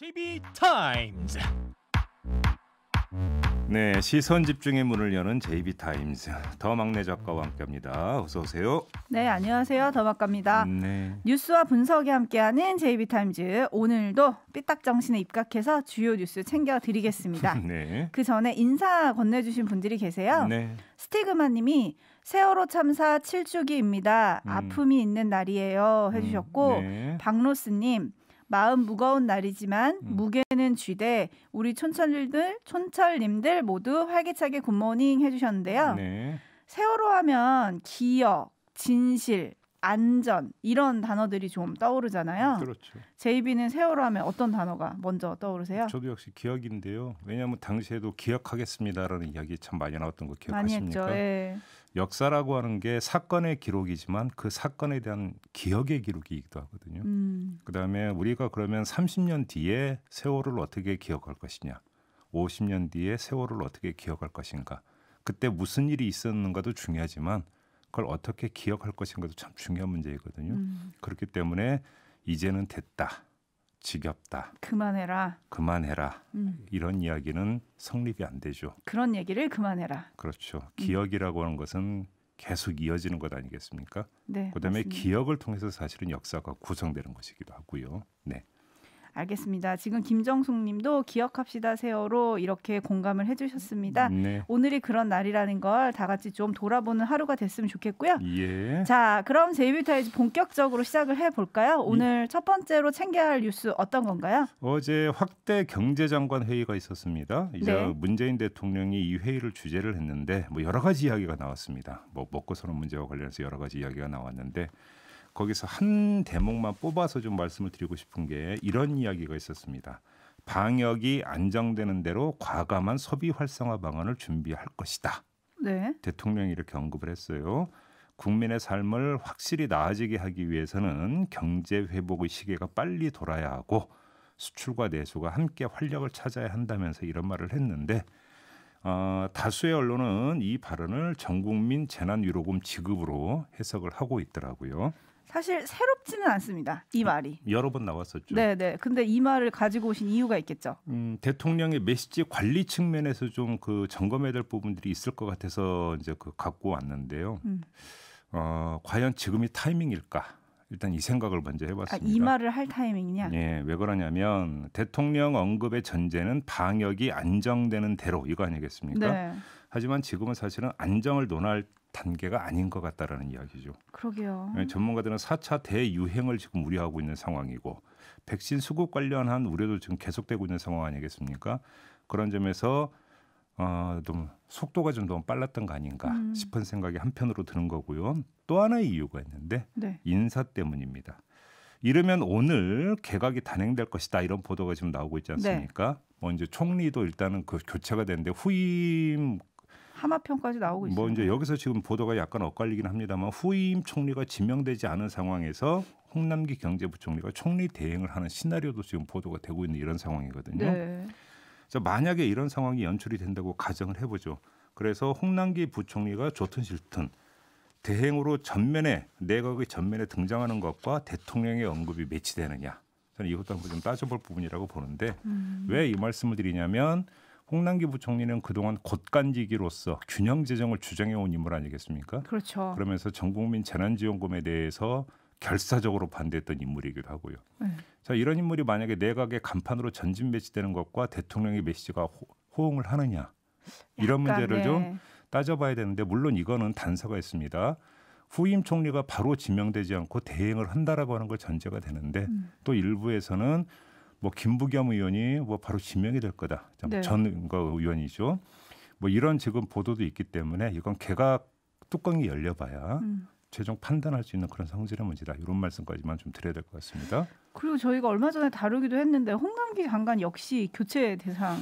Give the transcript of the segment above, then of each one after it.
TV 타임즈. 네, 시선 집중의 문을 여는 JB 타임즈 더 막내 작가와 함께합니다. 어서 오세요. 네, 안녕하세요. 더 막가입니다. 네. 뉴스와 분석이 함께하는 JB 타임즈 오늘도 삐딱 정신에 입각해서 주요 뉴스 챙겨 드리겠습니다. 네. 그 전에 인사 건네 주신 분들이 계세요. 네. 스티그마 님이 세월호 참사 7주기입니다. 음. 아픔이 있는 날이에요. 해 주셨고 음, 네. 박로스 님 마음 무거운 날이지만 음. 무게는 쥐대 우리 촌철님들 촌철님들 모두 활기차게 굿모닝 해주셨는데요. 네. 세월호 하면 기억, 진실, 안전 이런 단어들이 좀 떠오르잖아요. 음, 그렇죠. 제이비는 세월호 하면 어떤 단어가 먼저 떠오르세요? 저도 역시 기억인데요. 왜냐하면 당시에도 기억하겠습니다라는 이야기 참 많이 나왔던 거 기억하십니까? 많이 했죠. 예. 역사라고 하는 게 사건의 기록이지만 그 사건에 대한 기억의 기록이기도 하거든요. 음. 그다음에 우리가 그러면 30년 뒤에 세월을 어떻게 기억할 것이냐, 50년 뒤에 세월을 어떻게 기억할 것인가, 그때 무슨 일이 있었는가도 중요하지만 그걸 어떻게 기억할 것인가도 참 중요한 문제이거든요. 음. 그렇기 때문에 이제는 됐다. 지겹다. 그만해라. 그만해라. 음. 이런 이야기는 성립이 안 되죠. 그런 얘기를 그만해라. 그렇죠. 기억이라고 하는 것은 계속 이어지는 것 아니겠습니까? 네. 그다음에 맞습니다. 기억을 통해서 사실은 역사가 구성되는 것이기도 하고요. 네. 알겠습니다. 지금 김정숙님도 기억합시다 세어로 이렇게 공감을 해주셨습니다. 네. 오늘이 그런 날이라는 걸 다 같이 좀 돌아보는 하루가 됐으면 좋겠고요. 예. 자, 그럼 제이비타이즈 본격적으로 시작을 해볼까요? 오늘 예. 첫 번째로 챙겨야 할 뉴스 어떤 건가요? 어제 확대 경제장관 회의가 있었습니다. 이제 네. 문재인 대통령이 이 회의를 주재를 했는데 뭐 여러 가지 이야기가 나왔습니다. 뭐 먹고 사는 문제와 관련해서 여러 가지 이야기가 나왔는데. 거기서 한 대목만 뽑아서 좀 말씀을 드리고 싶은 게 이런 이야기가 있었습니다. 방역이 안정되는 대로 과감한 소비 활성화 방안을 준비할 것이다. 네. 대통령이 이렇게 언급을 했어요. 국민의 삶을 확실히 나아지게 하기 위해서는 경제 회복의 시계가 빨리 돌아야 하고 수출과 내수가 함께 활력을 찾아야 한다면서 이런 말을 했는데 어, 다수의 언론은 이 발언을 전국민 재난위로금 지급으로 해석을 하고 있더라고요. 사실 새롭지는 않습니다. 이 말이 여러 번 나왔었죠. 네, 네. 근데 이 말을 가지고 오신 이유가 있겠죠. 음, 대통령의 메시지 관리 측면에서 좀 그 점검해야 될 부분들이 있을 것 같아서 이제 그 갖고 왔는데요. 음. 어, 과연 지금이 타이밍일까? 일단 이 생각을 먼저 해봤습니다. 아, 이 말을 할 타이밍이냐? 예, 왜 그러냐면 대통령 언급의 전제는 방역이 안정되는 대로 이거 아니겠습니까? 네. 하지만 지금은 사실은 안정을 논할 단계가 아닌 것 같다라는 이야기죠. 그러게요. 예, 전문가들은 4차 대유행을 지금 우려하고 있는 상황이고 백신 수급 관련한 우려도 지금 계속되고 있는 상황 아니겠습니까? 그런 점에서 어, 좀 속도가 좀 너무 빨랐던 거 아닌가 음. 싶은 생각이 한편으로 드는 거고요. 또 하나의 이유가 있는데 네. 인사 때문입니다. 이러면 오늘 개각이 단행될 것이다 이런 보도가 지금 나오고 있지 네. 않습니까? 네. 뭐 총리도 일단은 그 교체가 됐는데 후임 하마평까지 나오고 뭐 있습니다. 뭐 이제 여기서 지금 보도가 약간 엇갈리긴 합니다만 후임 총리가 지명되지 않은 상황에서 홍남기 경제부총리가 총리 대행을 하는 시나리오도 지금 보도가 되고 있는 이런 상황이거든요. 네. 자 만약에 이런 상황이 연출이 된다고 가정을 해보죠. 그래서 홍남기 부총리가 좋든 싫든 대행으로 전면에 내각의 전면에 등장하는 것과 대통령의 언급이 매치되느냐 저는 이것도 한번 좀 따져볼 부분이라고 보는데 음. 왜이 말씀을 드리냐면 홍남기 부총리는 그동안 곳간지기로서 균형 재정을 주장해 온 인물 아니겠습니까? 그렇죠. 그러면서 전 국민 재난지원금에 대해서 결사적으로 반대했던 인물이기도 하고요. 네. 자 이런 인물이 만약에 내각의 간판으로 전진 배치되는 것과 대통령의 메시지가 호, 호응을 하느냐 이런 약간, 문제를 네. 좀 따져봐야 되는데 물론 이거는 단서가 있습니다. 후임 총리가 바로 지명되지 않고 대행을 한다라고 하는 걸 전제가 되는데 음. 또 일부에서는 뭐 김부겸 의원이 뭐 바로 지명이 될 거다. 네. 전 의원이죠. 뭐 이런 지금 보도도 있기 때문에 이건 개각 뚜껑이 열려봐야 음. 최종 판단할 수 있는 그런 성질의 문제다. 이런 말씀까지만 좀 드려야 될 것 같습니다. 그리고 저희가 얼마 전에 다루기도 했는데 홍남기 장관 역시 교체 대상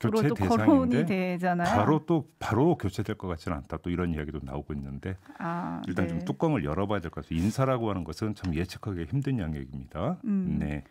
교체 대상인데 바로 또 바로 교체될 것 같지는 않다. 또 이런 이야기도 나오고 있는데 아, 일단 네. 좀 뚜껑을 열어봐야 될 것같습니다 인사라고 하는 것은 참 예측하기 힘든 영역입니다. 음. 네.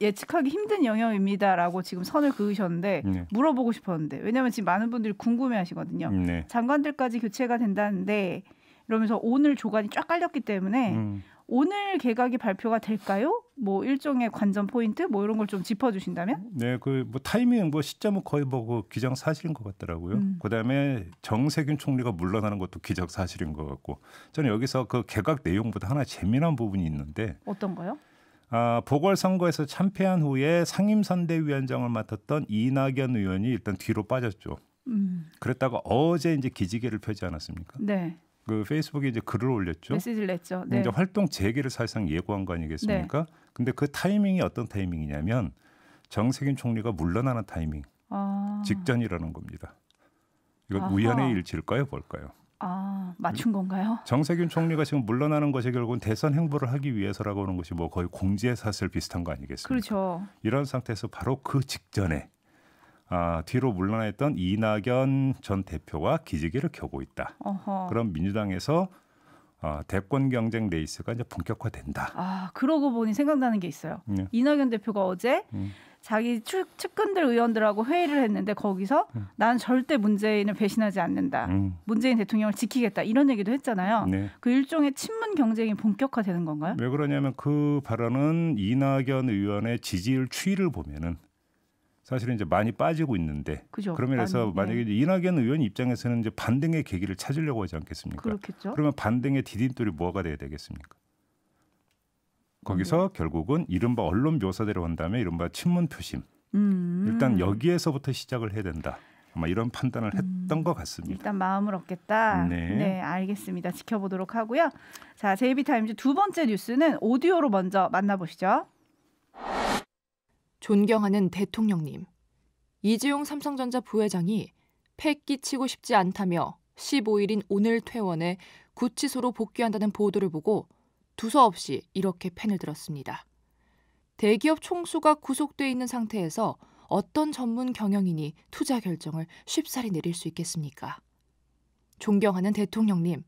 예측하기 힘든 영역입니다라고 지금 선을 그으셨는데 네. 물어보고 싶었는데 왜냐하면 지금 많은 분들이 궁금해하시거든요. 음, 네. 장관들까지 교체가 된다는데 이러면서 오늘 조간이 쫙 깔렸기 때문에 음. 오늘 개각이 발표가 될까요? 뭐 일종의 관전 포인트 뭐 이런 걸 좀 짚어주신다면? 네, 그 뭐 타이밍 뭐 시점은 거의 뭐그 기정 사실인 것 같더라고요. 음. 그다음에 정세균 총리가 물러나는 것도 기적 사실인 것 같고 저는 여기서 그 개각 내용보다 하나 재미난 부분이 있는데 어떤 거요? 아, 보궐선거에서 참패한 후에 상임선대위원장을 맡았던 이낙연 의원이 일단 뒤로 빠졌죠. 음. 그랬다가 어제 이제 기지개를 펴지 않았습니까? 네. 그 페이스북에 이제 글을 올렸죠. 메시지를 냈죠. 네. 이제 활동 재개를 사실상 예고한 거 아니겠습니까? 네. 근데 그 타이밍이 어떤 타이밍이냐면 정세균 총리가 물러나는 타이밍 아. 직전이라는 겁니다. 이건 아하. 우연의 일치일까요, 뭘까요? 아, 음. 맞춘 건가요? 정세균 총리가 지금 물러나는 것의 결국은 대선 행보를 하기 위해서라고 하는 것이 뭐 거의 공지의 사슬 비슷한 거 아니겠습니까? 그렇죠. 이런 상태에서 바로 그 직전에 아, 뒤로 물러나 있던 이낙연 전 대표가 기지개를 켜고 있다. 어허. 그럼 민주당에서 어, 대권 경쟁 레이스가 이제 본격화된다. 아, 그러고 보니 생각나는 게 있어요. 네. 이낙연 대표가 어제 음. 자기 측, 근들 의원들하고 회의를 했는데 거기서 음. 난 절대 문재인을 배신하지 않는다. 음. 문재인 대통령을 지키겠다. 이런 얘기도 했잖아요. 네. 그 일종의 친문 경쟁이 본격화되는 건가요? 왜 그러냐면 그 발언은 이낙연 의원의 지지율 추이를 보면은 사실은 이제 많이 빠지고 있는데 그죠. 그러면서 예. 만약에 이낙연 의원 입장에서는 이제 반등의 계기를 찾으려고 하지 않겠습니까? 그렇겠죠. 그러면 반등의 디딤돌이 뭐가 돼야 되겠습니까? 거기서 음. 결국은 이른바 언론 묘사대로 한다면 이른바 친문 표심. 음. 일단 여기에서부터 시작을 해야 된다. 아마 이런 판단을 음. 했던 음. 것 같습니다. 일단 마음을 얻겠다. 네. 네. 알겠습니다. 지켜보도록 하고요. 자, 제이비타임즈 두 번째 뉴스는 오디오로 먼저 만나보시죠. 존경하는 대통령님, 이재용 삼성전자 부회장이 팩 끼치고 싶지 않다며 15일인 오늘 퇴원해 구치소로 복귀한다는 보도를 보고 두서없이 이렇게 펜을 들었습니다. 대기업 총수가 구속돼 있는 상태에서 어떤 전문 경영인이 투자 결정을 쉽사리 내릴 수 있겠습니까? 존경하는 대통령님,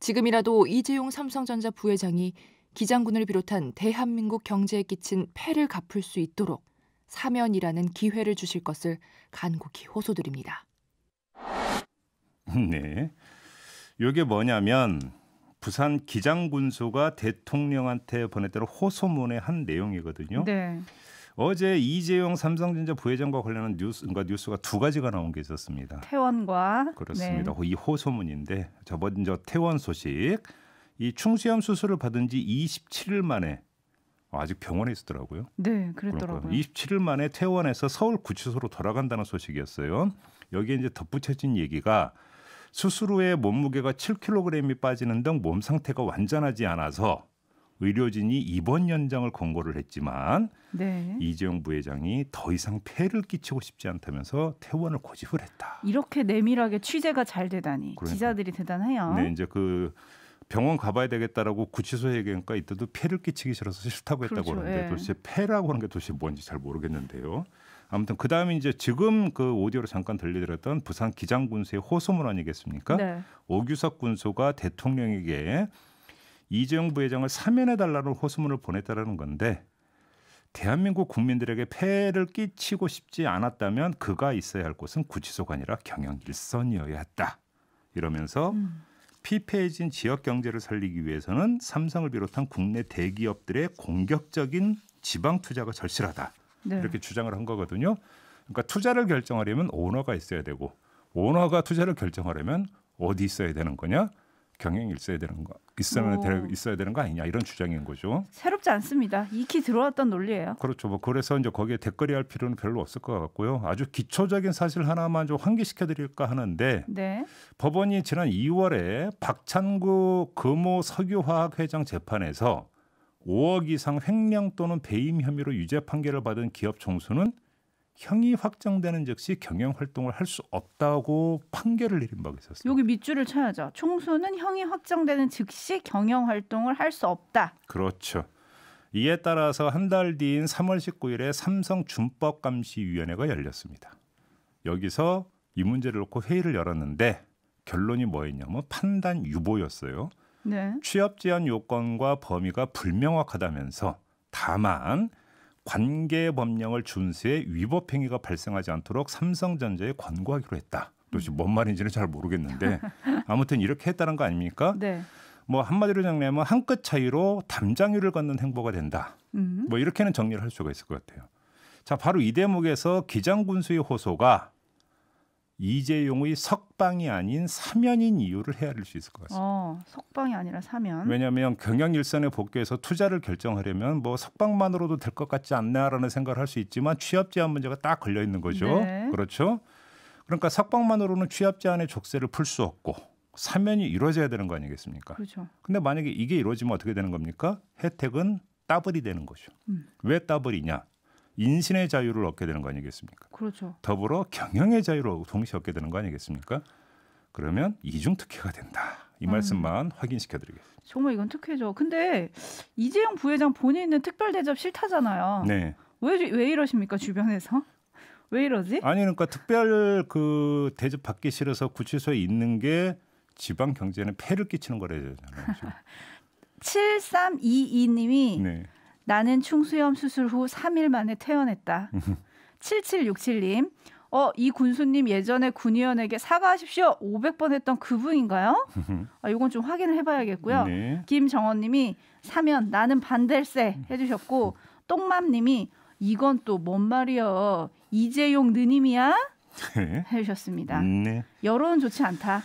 지금이라도 이재용 삼성전자 부회장이 기장군을 비롯한 대한민국 경제에 끼친 패를 갚을 수 있도록 사면이라는 기회를 주실 것을 간곡히 호소드립니다. 네. 이게 뭐냐면 부산 기장군수가 대통령한테 보냈다는 호소문의 한 내용이거든요. 네. 어제 이재용 삼성전자 부회장과 관련한 뉴스, 그러니까 뉴스가 두 가지가 나온 게 있었습니다. 태원과 그렇습니다. 네. 이 호소문인데 저 먼저 태원 소식. 이 충수염 수술을 받은 지 27일 만에 아, 아직 병원에 있었더라고요. 네, 그랬더라고요. 27일 그러니까 만에 퇴원해서 서울 구치소로 돌아간다는 소식이었어요. 여기에 이제 덧붙여진 얘기가 수술 후에 몸무게가 7kg이 빠지는 등 몸 상태가 완전하지 않아서 의료진이 입원 연장을 권고를 했지만 네. 이재용 부회장이 더 이상 폐를 끼치고 싶지 않다면서 퇴원을 고집을 했다. 이렇게 내밀하게 취재가 잘 되다니 그러니까. 기자들이 대단해요. 네, 이제 그 병원 가봐야 되겠다라고 구치소 에 얘기하니까 이때도 폐를 끼치기 싫어서 싫다고 했다고 그렇죠, 그러는데 예. 도대체 폐라고 하는 게 도대체 뭔지 잘 모르겠는데요. 아무튼 그 다음에 이제 지금 그 오디오로 잠깐 들려드렸던 부산 기장군수의 호소문 아니겠습니까? 네. 오규석 군수가 대통령에게 이재용 부회장을 사면해 달라는 호소문을 보냈다라는 건데 대한민국 국민들에게 폐를 끼치고 싶지 않았다면 그가 있어야 할 곳은 구치소가 아니라 경영 일선이어야 했다. 이러면서 음. 피폐해진 지역 경제를 살리기 위해서는 삼성을 비롯한 국내 대기업들의 공격적인 지방 투자가 절실하다. 네. 이렇게 주장을 한 거거든요. 그러니까 투자를 결정하려면 오너가 있어야 되고 오너가 투자를 결정하려면 어디 있어야 되는 거냐? 경영이 있어야 되는 거 있어야, 되, 어. 있어야 되는 거 아니냐 이런 주장인 거죠. 새롭지 않습니다. 익히 들어왔던 논리예요. 그렇죠. 뭐 그래서 이제 거기에 댓글이 할 필요는 별로 없을 것 같고요. 아주 기초적인 사실 하나만 좀 환기시켜 드릴까 하는데 네. 법원이 지난 2월에 박찬구 금호 석유화학 회장 재판에서 5억 이상 횡령 또는 배임 혐의로 유죄 판결을 받은 기업 총수는 형이 확정되는 즉시 경영 활동을 할 수 없다고 판결을 내린 바가 있었어요. 여기 밑줄을 쳐야죠. 총수는 형이 확정되는 즉시 경영 활동을 할 수 없다. 그렇죠. 이에 따라서 한 달 뒤인 3월 19일에 삼성 준법 감시 위원회가 열렸습니다. 여기서 이 문제를 놓고 회의를 열었는데 결론이 뭐였냐면 판단 유보였어요. 네. 취업 제한 요건과 범위가 불명확하다면서 다만 관계 법령을 준수해 위법 행위가 발생하지 않도록 삼성전자에 권고하기로 했다. 도대체 뭔 말인지는 잘 모르겠는데 아무튼 이렇게 했다는 거 아닙니까? 네. 뭐 한마디로 정리하면 한 끗 차이로 담장위를 걷는 행보가 된다. 음. 뭐 이렇게는 정리를 할 수가 있을 것 같아요. 자, 바로 이 대목에서 기장군수의 호소가 이재용의 석방이 아닌 사면인 이유를 헤아릴 수 있을 것 같습니다. 어, 석방이 아니라 사면. 왜냐하면 경영 일선에 복귀해서 투자를 결정하려면 뭐 석방만으로도 될 것 같지 않나라는 생각을 할 수 있지만 취업 제한 문제가 딱 걸려 있는 거죠. 네. 그렇죠. 그러니까 석방만으로는 취업 제한의 족쇄를 풀 수 없고 사면이 이루어져야 되는 거 아니겠습니까? 그렇죠. 근데 만약에 이게 이루어지면 어떻게 되는 겁니까? 혜택은 따블이 되는 거죠. 음. 왜 따블이냐? 인신의 자유를 얻게 되는 거 아니겠습니까? 그렇죠. 더불어 경영의 자유를 동시에 얻게 되는 거 아니겠습니까? 그러면 이중 특혜가 된다. 이 음. 말씀만 확인시켜 드리겠습니다. 정말 이건 특혜죠. 근데 이재용 부회장 본인은 특별 대접 싫다잖아요. 네. 왜 왜 이러십니까 주변에서? 왜 이러지? 아니 그러니까 특별 그 대접 받기 싫어서 구치소에 있는 게 지방 경제에는 폐를 끼치는 거래잖아요. 7322님이 네. 나는 충수염 수술 후 3일 만에 퇴원했다. 7767님. 어, 이 군수님 예전에 군의원에게 사과하십시오. 500번 했던 그분인가요? 아, 이건 좀 확인을 해봐야겠고요. 네. 김정원님이 사면 나는 반댈세 해주셨고 똥맘님이 이건 또 뭔 말이여 이재용 느님이야 네. 해주셨습니다. 네. 여론 좋지 않다.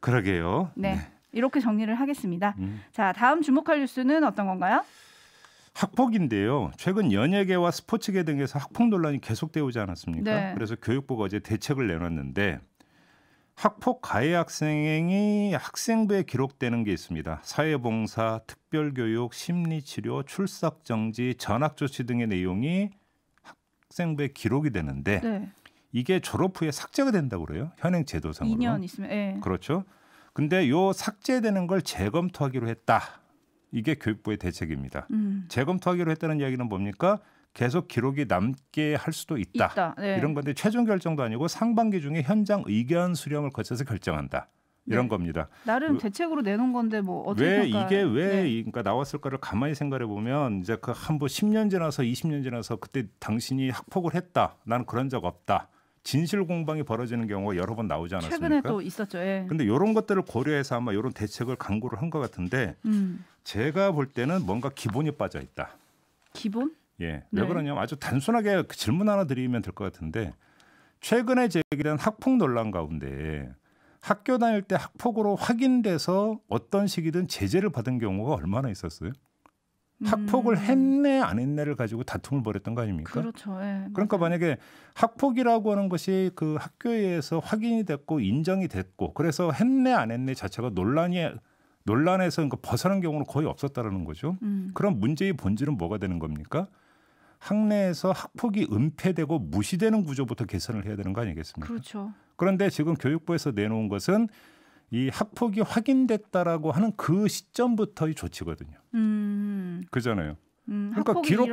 그러게요. 네. 네. 이렇게 정리를 하겠습니다. 음. 자, 다음 주목할 뉴스는 어떤 건가요? 학폭인데요. 최근 연예계와 스포츠계 등에서 학폭 논란이 계속되오지 어 않았습니까? 네. 그래서 교육부가 어제 대책을 내놨는데 학폭 가해 학생이 학생부에 기록되는 게 있습니다. 사회봉사, 특별교육, 심리치료, 출석정지, 전학조치 등의 내용이 학생부에 기록이 되는데 네. 이게 졸업 후에 삭제가 된다고 그래요. 현행 제도상으로. 2년 있으면. 네. 그렇죠. 근데 요 삭제되는 걸 재검토하기로 했다. 이게 교육부의 대책입니다. 음. 재검토하기로 했다는 이야기는 뭡니까? 계속 기록이 남게 할 수도 있다. 있다. 네. 이런 건데 최종 결정도 아니고 상반기 중에 현장 의견 수렴을 거쳐서 결정한다. 이런 네. 겁니다. 나름 그 대책으로 내놓은 건데 뭐 어떻게 왜평가 이게 왜 네. 그러니까 나왔을까를 가만히 생각해 보면 이제 그 한부 10년 뭐 지나서 20년 지나서 그때 당신이 학폭을 했다. 나는 그런 적 없다. 진실 공방이 벌어지는 경우가 여러 번 나오지 않았습니까? 최근에 또 있었죠. 예. 근데 이런 것들을 고려해서 아마 이런 대책을 강구를 한 것 같은데 음. 제가 볼 때는 뭔가 기본이 빠져 있다. 기본? 예. 네. 왜 그러냐면 아주 단순하게 그 질문 하나 드리면 될 것 같은데 최근에 제기된 학폭 논란 가운데 학교 다닐 때 학폭으로 확인돼서 어떤 시기든 제재를 받은 경우가 얼마나 있었어요? 학폭을 음. 했네 안 했네를 가지고 다툼을 벌였던 거 아닙니까? 그렇죠. 예, 그러니까 맞아요. 만약에 학폭이라고 하는 것이 그 학교에서 확인이 됐고 인정이 됐고 그래서 했네 안 했네 자체가 논란이 논란에서 그러니까 벗어난 경우는 거의 없었다라는 거죠. 음. 그럼 문제의 본질은 뭐가 되는 겁니까? 학내에서 학폭이 은폐되고 무시되는 구조부터 개선을 해야 되는 거 아니겠습니까? 그렇죠. 그런데 지금 교육부에서 내놓은 것은 이 학폭이 확인됐다라고 하는 그 시점부터의 조치거든요. 음. 그잖아요. 음, 그러니까 기록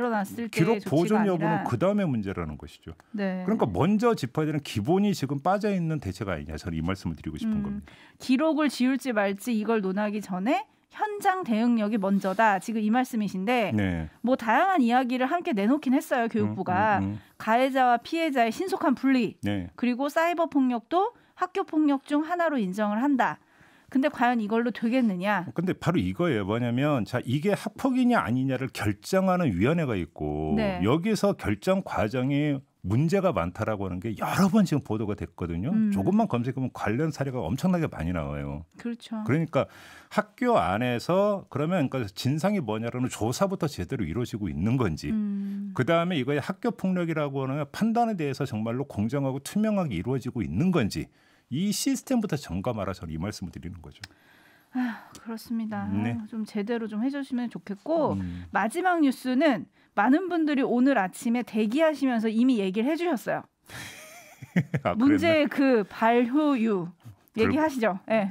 기록 보존 여부는 그 다음에 문제라는 것이죠. 네. 그러니까 먼저 짚어야 되는 기본이 지금 빠져 있는 대책 아니냐 저는 이 말씀을 드리고 싶은 음, 겁니다. 기록을 지울지 말지 이걸 논하기 전에 현장 대응력이 먼저다. 지금 이 말씀이신데 네. 뭐 다양한 이야기를 함께 내놓긴 했어요 교육부가 음, 음, 음, 음. 가해자와 피해자의 신속한 분리 네. 그리고 사이버 폭력도 학교 폭력 중 하나로 인정을 한다. 근데 과연 이걸로 되겠느냐? 어, 근데 바로 이거예요. 뭐냐면 자 이게 학폭이냐 아니냐를 결정하는 위원회가 있고 네. 여기서 결정 과정이 문제가 많다라고 하는 게 여러 번 지금 보도가 됐거든요. 음. 조금만 검색하면 관련 사례가 엄청나게 많이 나와요. 그렇죠. 그러니까 학교 안에서 그러면 그러니까 진상이 뭐냐라는 조사부터 제대로 이루어지고 있는 건지, 음. 그 다음에 이거의 학교 폭력이라고 하는 판단에 대해서 정말로 공정하고 투명하게 이루어지고 있는 건지, 이 시스템부터 점검하라 저는 이 말씀을 드리는 거죠. 아, 그렇습니다. 네. 좀 제대로 좀 해주시면 좋겠고 음. 마지막 뉴스는 많은 분들이 오늘 아침에 대기하시면서 이미 얘기를 해주셨어요. 아, 문제의 그 발효유 얘기하시죠. 예. 네.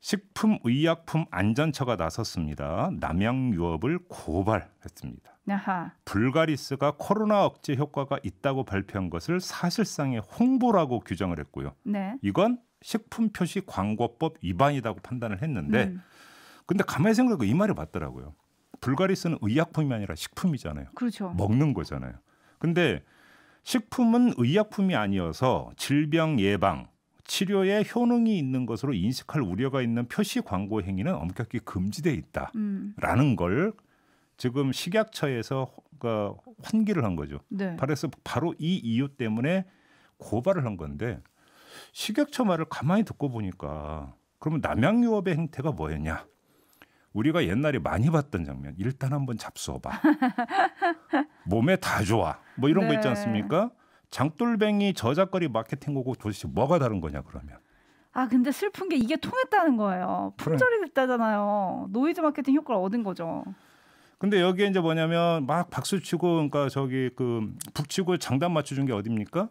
식품의약품 안전처가 나섰습니다. 남양유업을 고발했습니다. 아하. 불가리스가 코로나 억제 효과가 있다고 발표한 것을 사실상의 홍보라고 규정을 했고요. 네. 이건 식품 표시 광고법 위반이라고 판단을 했는데 음. 근데 가만히 생각해 이 말이 맞더라고요. 불가리스는 의약품이 아니라 식품이잖아요. 그렇죠. 먹는 거잖아요. 근데 식품은 의약품이 아니어서 질병 예방, 치료에 효능이 있는 것으로 인식할 우려가 있는 표시 광고 행위는 엄격히 금지돼 있다라는 음. 걸 지금 식약처에서 그러니까 환기를 한 거죠. 네. 그래서 바로 이 이유 때문에 고발을 한 건데 식약처 말을 가만히 듣고 보니까 그러면 남양유업의 행태가 뭐였냐? 우리가 옛날에 많이 봤던 장면. 일단 한번 잡숴봐. 몸에 다 좋아. 뭐 이런 네. 거 있지 네. 않습니까? 장돌뱅이 저작거리 마케팅하고 도대체 뭐가 다른 거냐 그러면. 아 근데 슬픈 게 이게 통했다는 거예요. 품절이 됐다잖아요. 노이즈 마케팅 효과를 얻은 거죠. 근데 여기에 이제 뭐냐면 막 박수 치고 그러니까 저기 그 북치고 장단 맞춰준 게 어딥니까?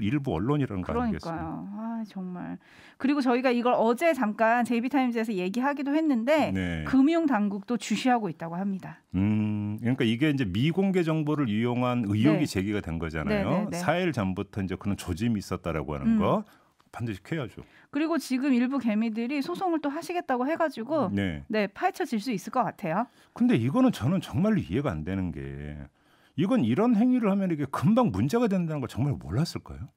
일부 언론이라는 거 그러니까요. 아니겠어요? 아 정말. 그리고 저희가 이걸 어제 잠깐 제이비타임즈에서 얘기하기도 했는데 네. 금융 당국도 주시하고 있다고 합니다. 음, 그러니까 이게 이제 미공개 정보를 이용한 의혹이 네. 제기가 된 거잖아요. 네, 4일 전부터 이제 그런 조짐이 있었다라고 하는 음. 거. 반드시 캐야죠. 그리고 지금 일부 개미들이 소송을 또 하시겠다고 해가지고 네, 네 파헤쳐질 수 있을 것 같아요. 근데 이거는 저는 정말 이해가 안 되는 게 이건 이런 행위를 하면 이게 금방 문제가 된다는 걸 정말 몰랐을까요?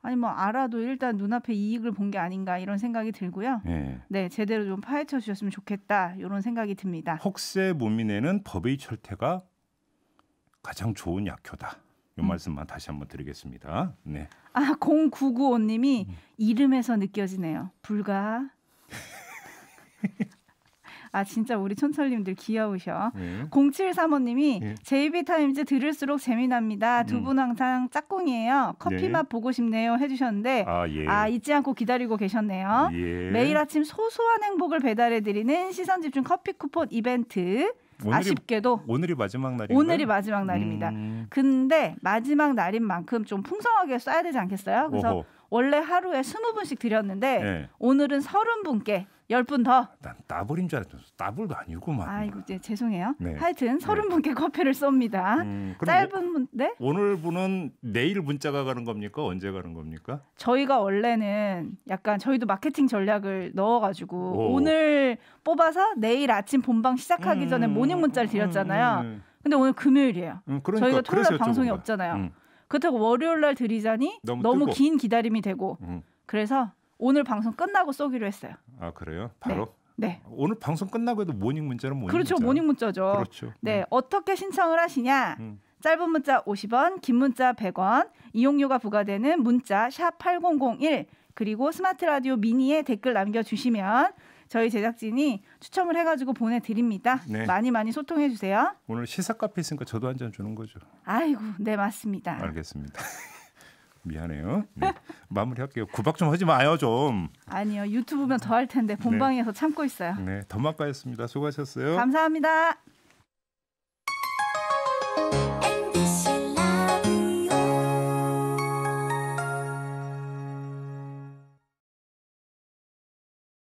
아니 뭐 알아도 일단 눈앞에 이익을 본 게 아닌가 이런 생각이 들고요. 네. 네, 제대로 좀 파헤쳐 주셨으면 좋겠다 이런 생각이 듭니다. 혹세 무민에는 법의 철퇴가 가장 좋은 약효다. 이 음. 말씀만 다시 한번 드리겠습니다. 네. 아 0995님이 음. 이름에서 느껴지네요. 불가. 아 진짜 우리 촌철님들 귀여우셔. 네. 0735님이 네. JB타임즈 들을수록 재미납니다. 두분 음. 항상 짝꿍이에요. 커피 네. 맛 보고 싶네요 해주셨는데 아, 예. 아, 잊지 않고 기다리고 계셨네요. 예. 매일 아침 소소한 행복을 배달해드리는 시선집중 커피 쿠폰 이벤트 오늘이, 아쉽게도 오늘이 마지막 날인 오늘이 마지막 날입니다. 음... 근데 마지막 날인 만큼 좀 풍성하게 써야 되지 않겠어요? 그래서 오호. 원래 하루에 2 0 분씩 드렸는데 네. 오늘은 3 0 분께 10분 더. 난 따블인 줄 알았더니 따블도 아니구만. 아이고 네, 죄송해요. 네. 하여튼 30분께 네. 커피를 쏩니다. 음, 짧은 분, 네? 오늘 분은 내일 문자가 가는 겁니까? 언제 가는 겁니까? 저희가 원래는 약간 저희도 마케팅 전략을 넣어 가지고 오늘 뽑아서 내일 아침 본방 시작하기 음, 전에 모닝 문자를 음, 드렸잖아요. 음, 음, 근데 오늘 금요일이에요. 음, 그러니까, 저희가 토요일 날 방송이 없잖아요. 그렇다고 월요일 날 드리자니 너무, 너무 긴 기다림이 되고 그래서 오늘 방송 끝나고 쏘기로 했어요. 아 그래요? 바로? 네. 네. 오늘 방송 끝나고 해도 모닝 문자는 모닝 그렇죠. 문자. 모닝 문자죠. 그렇죠. 네. 음. 어떻게 신청을 하시냐? 음. 짧은 문자 50원, 긴 문자 100원, 이용료가 부과되는 문자 샵 8001 그리고 스마트 라디오 미니에 댓글 남겨 주시면 저희 제작진이 추첨을 해가지고 보내드립니다. 네. 많이 많이 소통해 주세요. 오늘 시사 카페 있으니까 저도 한 잔 주는 거죠. 아이고, 네 맞습니다. 알겠습니다. 미안해요. 네. 마무리할게요. 구박 좀 하지 마요 좀. 아니요 유튜브면 더 할 텐데 네. 본방에서 참고 있어요. 네, 더마카였습니다. 수고하셨어요. 감사합니다.